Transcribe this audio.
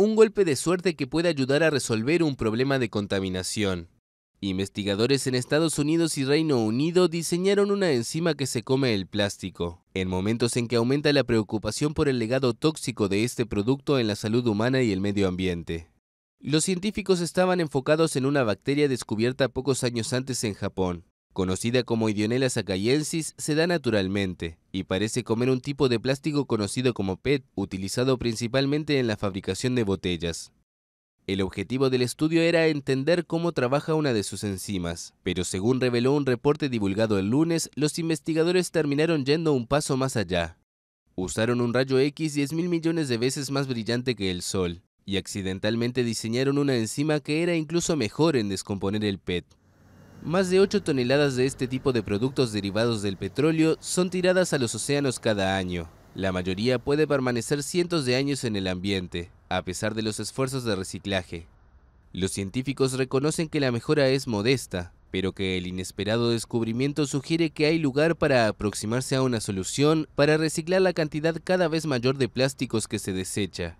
un golpe de suerte que puede ayudar a resolver un problema de contaminación. Investigadores en Estados Unidos y Reino Unido diseñaron una enzima que se come el plástico. En momentos en que aumenta la preocupación por el legado tóxico de este producto en la salud humana y el medio ambiente. Los científicos estaban enfocados en una bacteria descubierta pocos años antes en Japón, conocida como Idionella sacayensis, se da naturalmente y parece comer un tipo de plástico conocido como PET, utilizado principalmente en la fabricación de botellas. El objetivo del estudio era entender cómo trabaja una de sus enzimas, pero según reveló un reporte divulgado el lunes, los investigadores terminaron yendo un paso más allá. Usaron un rayo X 10.000 millones de veces más brillante que el Sol, y accidentalmente diseñaron una enzima que era incluso mejor en descomponer el PET. Más de 8 toneladas de este tipo de productos derivados del petróleo son tiradas a los océanos cada año. La mayoría puede permanecer cientos de años en el ambiente, a pesar de los esfuerzos de reciclaje. Los científicos reconocen que la mejora es modesta, pero que el inesperado descubrimiento sugiere que hay lugar para aproximarse a una solución para reciclar la cantidad cada vez mayor de plásticos que se desecha.